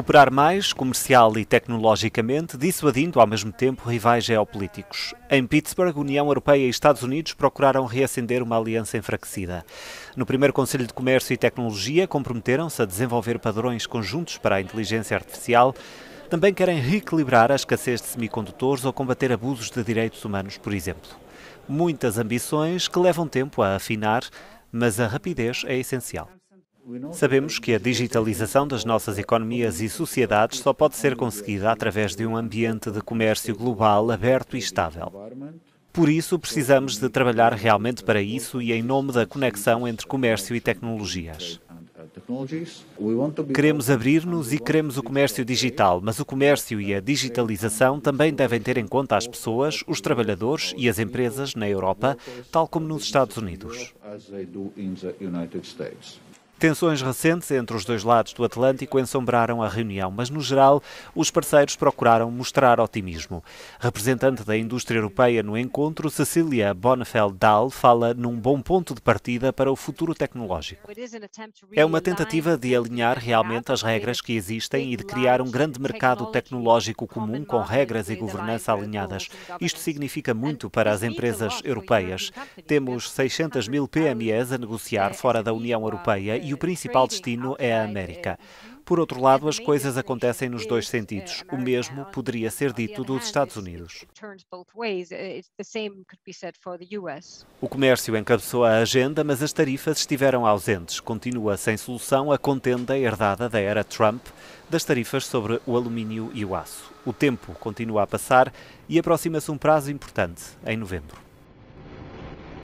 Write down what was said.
recuperar mais, comercial e tecnologicamente, dissuadindo ao mesmo tempo rivais geopolíticos. Em Pittsburgh, União Europeia e Estados Unidos procuraram reacender uma aliança enfraquecida. No primeiro Conselho de Comércio e Tecnologia, comprometeram-se a desenvolver padrões conjuntos para a inteligência artificial. Também querem reequilibrar a escassez de semicondutores ou combater abusos de direitos humanos, por exemplo. Muitas ambições que levam tempo a afinar, mas a rapidez é essencial. Sabemos que a digitalização das nossas economias e sociedades só pode ser conseguida através de um ambiente de comércio global aberto e estável. Por isso, precisamos de trabalhar realmente para isso e em nome da conexão entre comércio e tecnologias. Queremos abrir-nos e queremos o comércio digital, mas o comércio e a digitalização também devem ter em conta as pessoas, os trabalhadores e as empresas na Europa, tal como nos Estados Unidos. Tensões recentes entre os dois lados do Atlântico ensombraram a reunião, mas no geral os parceiros procuraram mostrar otimismo. Representante da indústria europeia no encontro, Cecília Bonnefeld Dahl fala num bom ponto de partida para o futuro tecnológico. É uma tentativa de alinhar realmente as regras que existem e de criar um grande mercado tecnológico comum com regras e governança alinhadas. Isto significa muito para as empresas europeias. Temos 600 mil PMEs a negociar fora da União Europeia e e o principal destino é a América. Por outro lado, as coisas acontecem nos dois uh, sentidos. O mesmo poderia ser dito dos Estados Unidos. Uh, o comércio encabeçou a agenda, mas as tarifas estiveram ausentes. Continua sem solução a contenda herdada da era Trump das tarifas sobre o alumínio e o aço. O tempo continua a passar e aproxima-se um prazo importante, em novembro.